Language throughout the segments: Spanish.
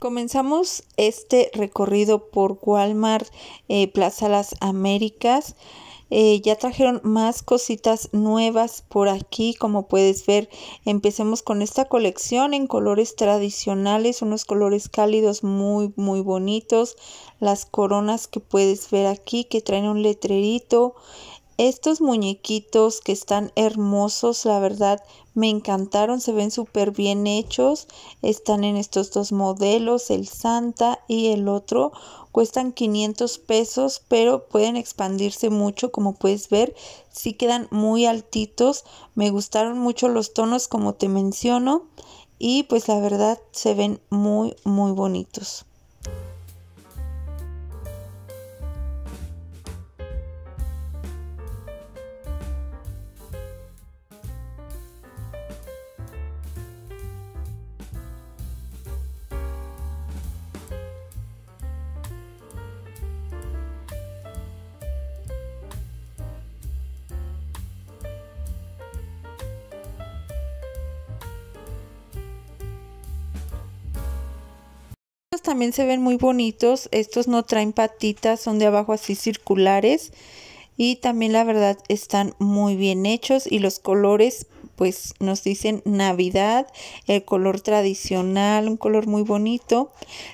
Comenzamos este recorrido por Walmart, eh, Plaza Las Américas. Eh, ya trajeron más cositas nuevas por aquí, como puedes ver. Empecemos con esta colección en colores tradicionales, unos colores cálidos muy, muy bonitos. Las coronas que puedes ver aquí, que traen un letrerito. Estos muñequitos que están hermosos, la verdad, me encantaron, se ven súper bien hechos. Están en estos dos modelos, el Santa y el otro. Cuestan 500 pesos, pero pueden expandirse mucho, como puedes ver. Sí quedan muy altitos. Me gustaron mucho los tonos, como te menciono. Y pues la verdad, se ven muy, muy bonitos. también se ven muy bonitos. Estos no traen patitas, son de abajo así circulares. Y también la verdad están muy bien hechos y los colores pues nos dicen Navidad, el color tradicional, un color muy bonito.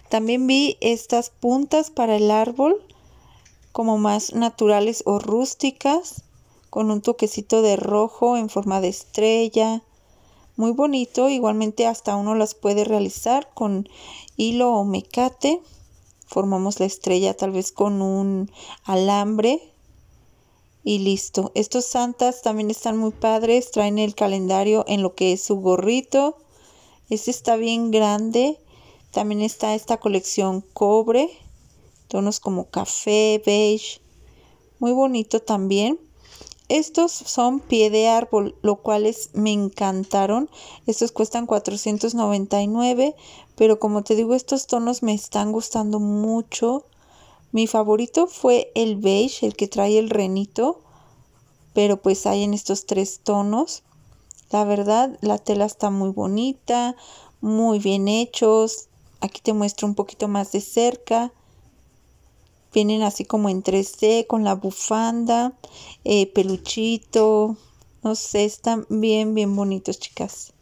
También vi estas puntas para el árbol como más naturales o rústicas con un toquecito de rojo en forma de estrella muy bonito. Igualmente hasta uno las puede realizar con hilo o mecate. Formamos la estrella tal vez con un alambre y listo. Estos santas también están muy padres. Traen el calendario en lo que es su gorrito. Este está bien grande. También está esta colección cobre. Tonos como café, beige. Muy bonito también. Estos son pie de árbol, lo cuales me encantaron. Estos cuestan 499, pero como te digo, estos tonos me están gustando mucho. Mi favorito fue el beige, el que trae el renito, pero pues hay en estos tres tonos. La verdad, la tela está muy bonita, muy bien hechos. Aquí te muestro un poquito más de cerca. Vienen así como en 3D con la bufanda, eh, peluchito. No sé, están bien, bien bonitos, chicas.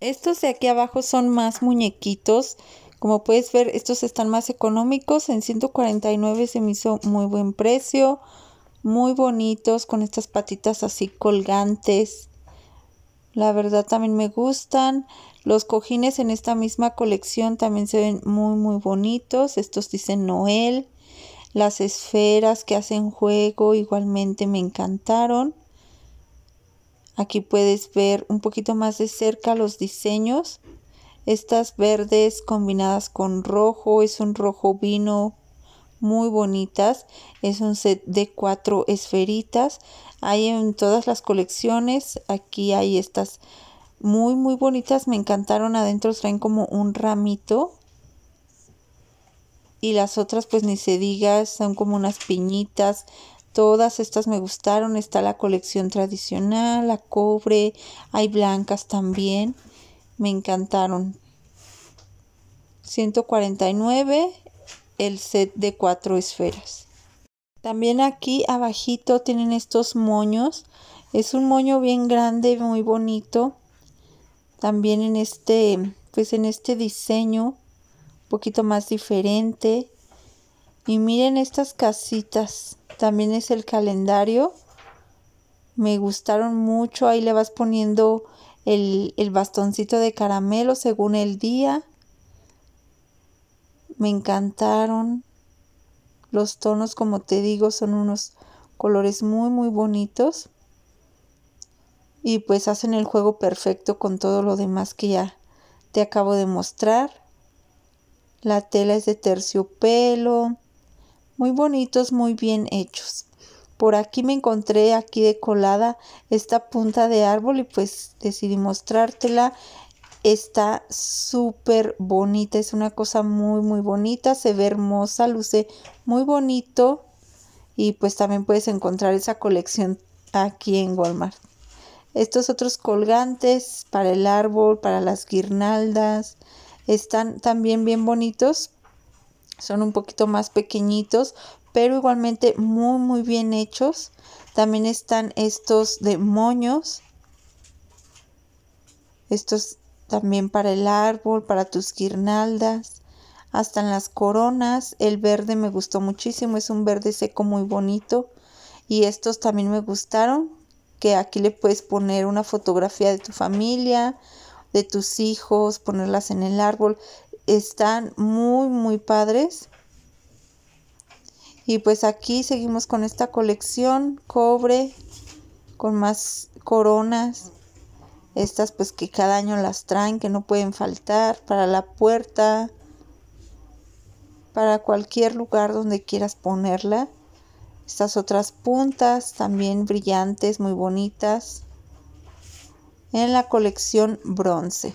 Estos de aquí abajo son más muñequitos. Como puedes ver, estos están más económicos. En 149 se me hizo muy buen precio muy bonitos con estas patitas así colgantes. La verdad también me gustan. Los cojines en esta misma colección también se ven muy muy bonitos. Estos dicen Noel. Las esferas que hacen juego igualmente me encantaron. Aquí puedes ver un poquito más de cerca los diseños. Estas verdes combinadas con rojo, es un rojo vino muy bonitas. Es un set de cuatro esferitas. Hay en todas las colecciones. Aquí hay estas muy, muy bonitas. Me encantaron. Adentro traen como un ramito. Y las otras pues ni se diga, son como unas piñitas. Todas estas me gustaron. Está la colección tradicional, la cobre. Hay blancas también. Me encantaron. 149 el set de cuatro esferas. También aquí abajito tienen estos moños. Es un moño bien grande, muy bonito. También en este, pues en este diseño, un poquito más diferente. Y miren estas casitas. También es el calendario. Me gustaron mucho. Ahí le vas poniendo el, el bastoncito de caramelo según el día me encantaron. Los tonos, como te digo, son unos colores muy, muy bonitos. Y pues hacen el juego perfecto con todo lo demás que ya te acabo de mostrar. La tela es de terciopelo. Muy bonitos, muy bien hechos. Por aquí me encontré aquí de colada esta punta de árbol y pues decidí mostrártela. Está súper bonita, es una cosa muy, muy bonita, se ve hermosa, luce muy bonito y pues también puedes encontrar esa colección aquí en Walmart. Estos otros colgantes para el árbol, para las guirnaldas, están también bien bonitos. Son un poquito más pequeñitos, pero igualmente muy, muy bien hechos. También están estos de moños. Estos también para el árbol, para tus guirnaldas, hasta en las coronas. El verde me gustó muchísimo, es un verde seco muy bonito y estos también me gustaron, que aquí le puedes poner una fotografía de tu familia, de tus hijos, ponerlas en el árbol. Están muy, muy padres. Y pues aquí seguimos con esta colección, cobre, con más coronas. Estas pues que cada año las traen, que no pueden faltar, para la puerta, para cualquier lugar donde quieras ponerla. Estas otras puntas también brillantes, muy bonitas, en la colección bronce.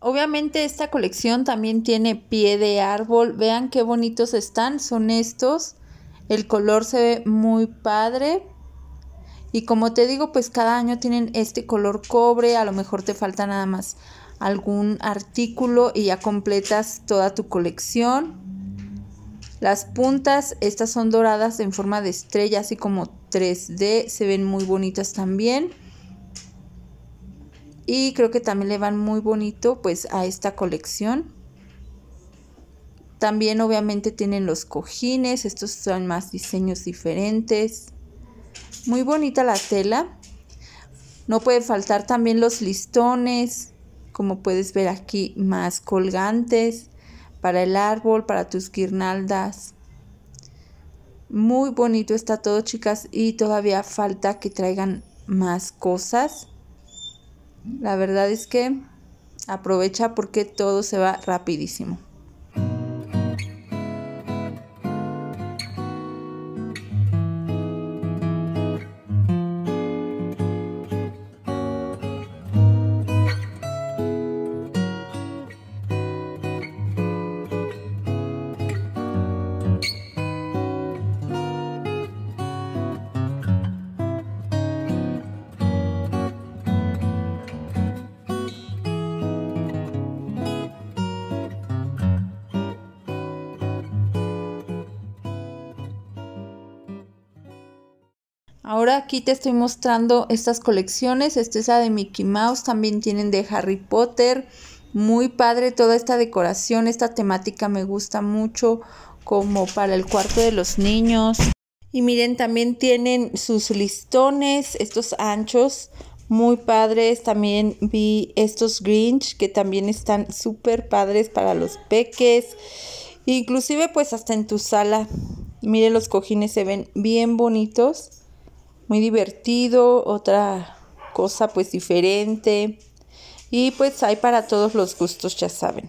Obviamente esta colección también tiene pie de árbol. Vean qué bonitos están, son estos. El color se ve muy padre. Y como te digo, pues cada año tienen este color cobre, a lo mejor te falta nada más algún artículo y ya completas toda tu colección. Las puntas, estas son doradas en forma de estrella, así como 3D, se ven muy bonitas también. Y creo que también le van muy bonito pues a esta colección. También obviamente tienen los cojines, estos son más diseños diferentes. Muy bonita la tela. No puede faltar también los listones, como puedes ver aquí, más colgantes para el árbol, para tus guirnaldas. Muy bonito está todo, chicas, y todavía falta que traigan más cosas. La verdad es que aprovecha porque todo se va rapidísimo. Ahora aquí te estoy mostrando estas colecciones. Esta es la de Mickey Mouse, también tienen de Harry Potter. Muy padre toda esta decoración, esta temática me gusta mucho como para el cuarto de los niños. Y miren, también tienen sus listones, estos anchos, muy padres. También vi estos Grinch que también están súper padres para los peques. Inclusive pues hasta en tu sala. Miren, los cojines se ven bien bonitos muy divertido, otra cosa pues diferente. Y pues hay para todos los gustos, ya saben.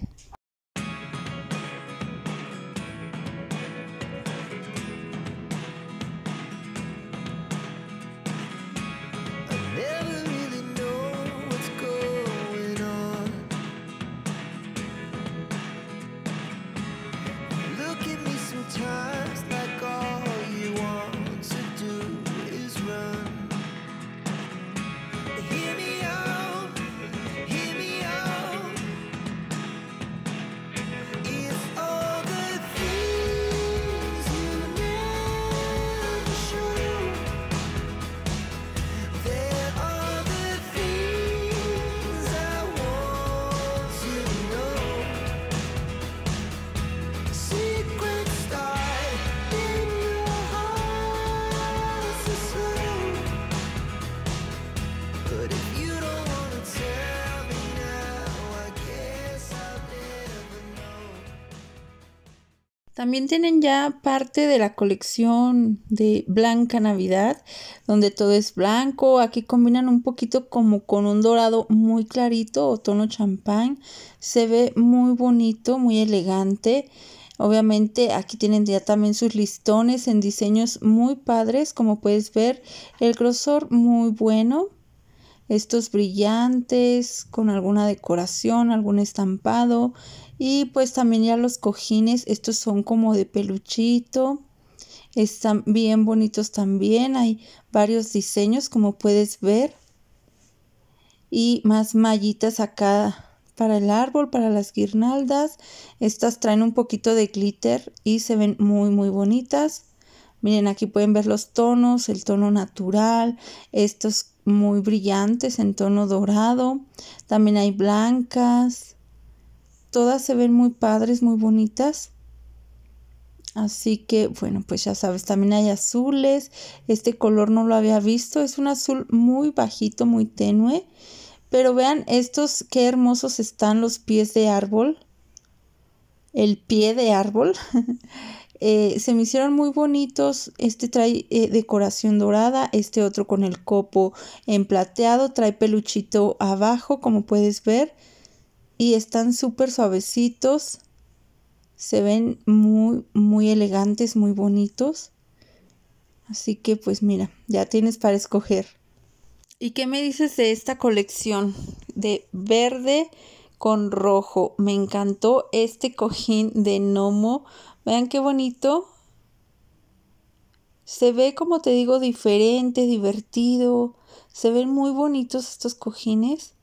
También tienen ya parte de la colección de Blanca Navidad, donde todo es blanco. Aquí combinan un poquito como con un dorado muy clarito o tono champán. Se ve muy bonito, muy elegante. Obviamente aquí tienen ya también sus listones en diseños muy padres, como puedes ver, el grosor muy bueno estos brillantes con alguna decoración, algún estampado y pues también ya los cojines, estos son como de peluchito. Están bien bonitos también, hay varios diseños como puedes ver y más mallitas acá para el árbol, para las guirnaldas. Estas traen un poquito de glitter y se ven muy muy bonitas. Miren, aquí pueden ver los tonos, el tono natural, estos muy brillantes en tono dorado. También hay blancas. Todas se ven muy padres, muy bonitas. Así que, bueno, pues ya sabes, también hay azules. Este color no lo había visto. Es un azul muy bajito, muy tenue. Pero vean estos, qué hermosos están los pies de árbol. El pie de árbol. Eh, se me hicieron muy bonitos. Este trae eh, decoración dorada, este otro con el copo en plateado, trae peluchito abajo, como puedes ver. Y están súper suavecitos. Se ven muy, muy elegantes, muy bonitos. Así que pues mira, ya tienes para escoger. ¿Y qué me dices de esta colección de verde? con rojo. Me encantó este cojín de gnomo. Vean qué bonito. Se ve, como te digo, diferente, divertido. Se ven muy bonitos estos cojines.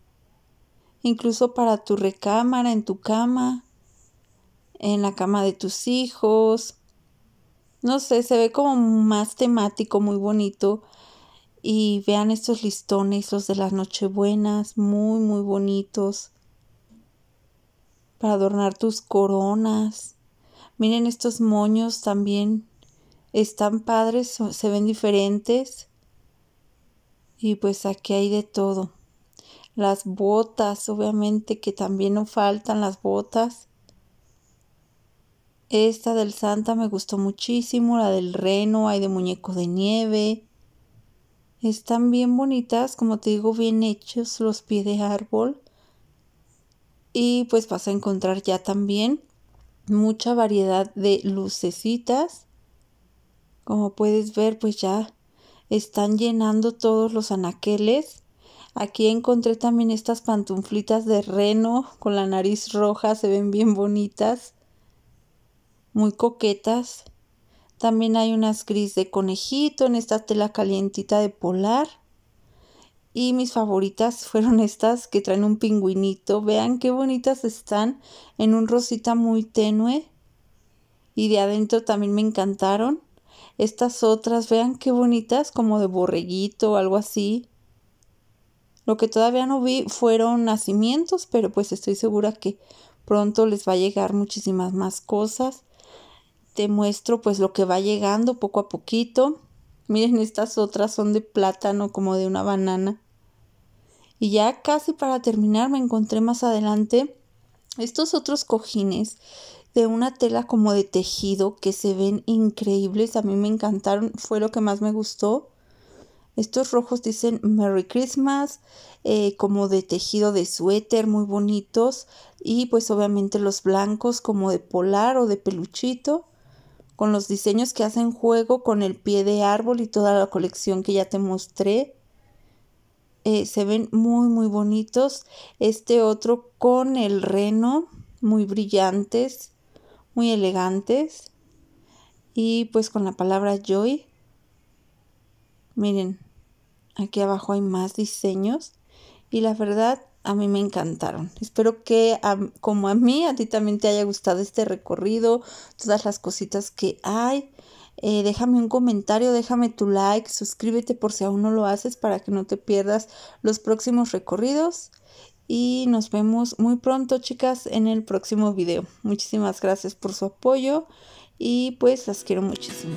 Incluso para tu recámara, en tu cama, en la cama de tus hijos. No sé, se ve como más temático, muy bonito. Y vean estos listones, los de las Nochebuenas, muy, muy bonitos para adornar tus coronas. Miren estos moños también. Están padres, se ven diferentes. Y pues aquí hay de todo. Las botas, obviamente que también no faltan las botas. Esta del Santa me gustó muchísimo, la del reno, hay de muñeco de nieve. Están bien bonitas, como te digo, bien hechos los pies de árbol y pues vas a encontrar ya también mucha variedad de lucecitas. Como puedes ver, pues ya están llenando todos los anaqueles. Aquí encontré también estas pantuflitas de reno con la nariz roja, se ven bien bonitas, muy coquetas. También hay unas gris de conejito en esta tela calientita de polar. Y mis favoritas fueron estas que traen un pingüinito. Vean qué bonitas están en un rosita muy tenue. Y de adentro también me encantaron. Estas otras, vean qué bonitas, como de borreguito o algo así. Lo que todavía no vi fueron nacimientos, pero pues estoy segura que pronto les va a llegar muchísimas más cosas. Te muestro pues lo que va llegando poco a poquito. Miren, estas otras son de plátano como de una banana. Y ya casi para terminar me encontré más adelante estos otros cojines de una tela como de tejido que se ven increíbles. A mí me encantaron, fue lo que más me gustó. Estos rojos dicen Merry Christmas, eh, como de tejido de suéter, muy bonitos. Y pues obviamente los blancos como de polar o de peluchito, con los diseños que hacen juego con el pie de árbol y toda la colección que ya te mostré. Eh, se ven muy muy bonitos. Este otro con el reno, muy brillantes, muy elegantes. Y pues con la palabra joy. Miren, aquí abajo hay más diseños. Y la verdad, a mí me encantaron. Espero que como a mí, a ti también te haya gustado este recorrido, todas las cositas que hay. Eh, déjame un comentario, déjame tu like, suscríbete por si aún no lo haces para que no te pierdas los próximos recorridos. Y nos vemos muy pronto, chicas, en el próximo video. Muchísimas gracias por su apoyo y pues las quiero muchísimo.